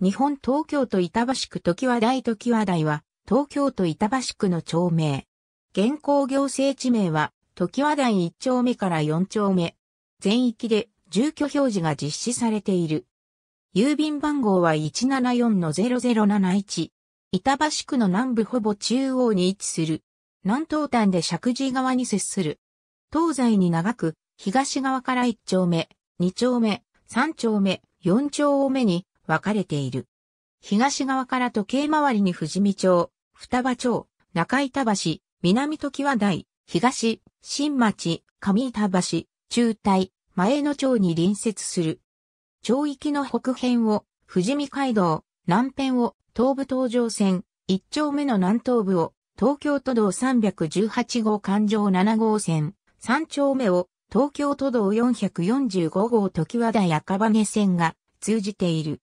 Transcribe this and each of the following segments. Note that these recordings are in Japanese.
日本東京都板橋区時和台時和台は、東京都板橋区の町名。現行行政地名は、時和台1丁目から4丁目。全域で住居表示が実施されている。郵便番号は174-0071。板橋区の南部ほぼ中央に位置する。南東端で石神側川に接する。東西に長く、東側から1丁目、2丁目、3丁目、4丁目に分かれている。東側から時計回りに富士見町、双葉町、中板橋、南時和台、東、新町、上板橋、中台、前野町に隣接する。町域の北辺を、富士見街道、南辺を、東武東上線、一丁目の南東部を、東京都道318号環状7号線、三丁目を、東京都道445号時和田赤羽線が通じている。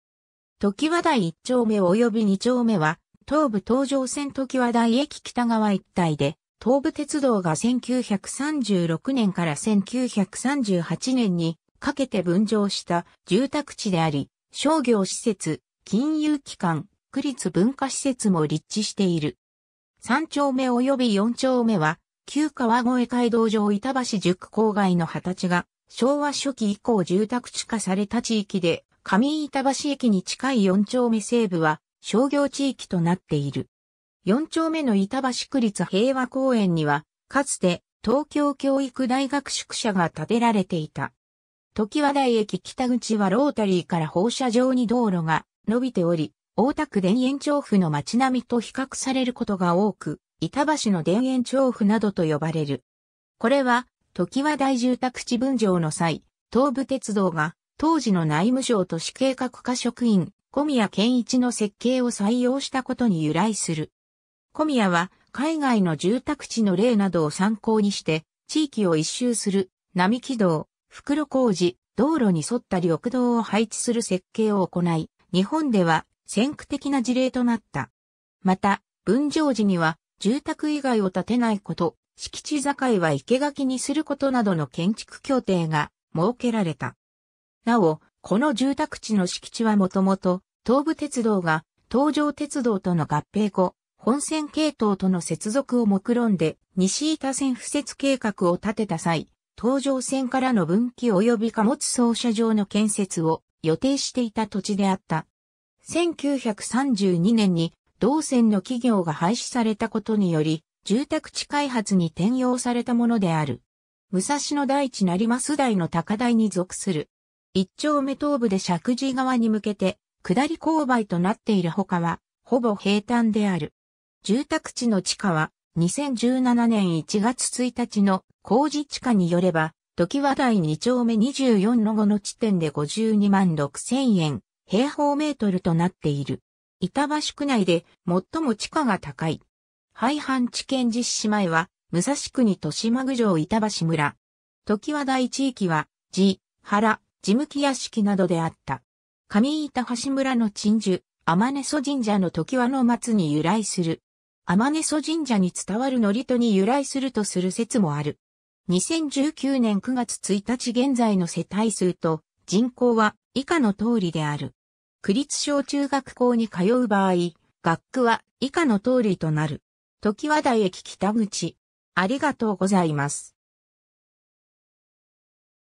時和台一丁目及び二丁目は、東武東上線時和台駅北側一帯で、東武鉄道が1936年から1938年にかけて分譲した住宅地であり、商業施設、金融機関、区立文化施設も立地している。三丁目及び四丁目は、旧川越街道上板橋塾郊外の二十歳が、昭和初期以降住宅地化された地域で上板橋駅に近い4丁目西部は商業地域となっている。4丁目の板橋区立平和公園には、かつて東京教育大学宿舎が建てられていた。時和台駅北口はロータリーから放射状に道路が伸びており、大田区田園調布の街並みと比較されることが多く、板橋の田園調布などと呼ばれる。これは、時和台住宅地分譲の際、東武鉄道が当時の内務省都市計画課職員、小宮健一の設計を採用したことに由来する。小宮は海外の住宅地の例などを参考にして、地域を一周する並木道、袋工事、道路に沿った緑道を配置する設計を行い、日本では先駆的な事例となった。また、分譲時には住宅以外を建てないこと、敷地境は生垣にすることなどの建築協定が設けられた。なお、この住宅地の敷地はもともと、東武鉄道が東上鉄道との合併後、本線系統との接続を目論んで、西板線付設計画を立てた際、東上線からの分岐及び貨物操車場の建設を予定していた土地であった。1932年に同線の企業が廃止されたことにより、住宅地開発に転用されたものである。武蔵野大地成増台の高台に属する一丁目東部で石神川に向けて、下り勾配となっている他は、ほぼ平坦である。住宅地の地価は、2017年1月1日の工事地価によれば、時和台二丁目24の後の地点で52万6千円、平方メートルとなっている。板橋区内で最も地価が高い。廃藩地県実施前は、武蔵区に豊島郡場板橋村。時和台地域は、地、原、事務機屋敷などであった。上板橋村の鎮守、天根曽神社の時和の松に由来する。天根曽神社に伝わる祝詞に由来するとする説もある。2019年9月1日現在の世帯数と人口は以下の通りである。区立小中学校に通う場合、学区は以下の通りとなる。時和台駅北口。ありがとうございます。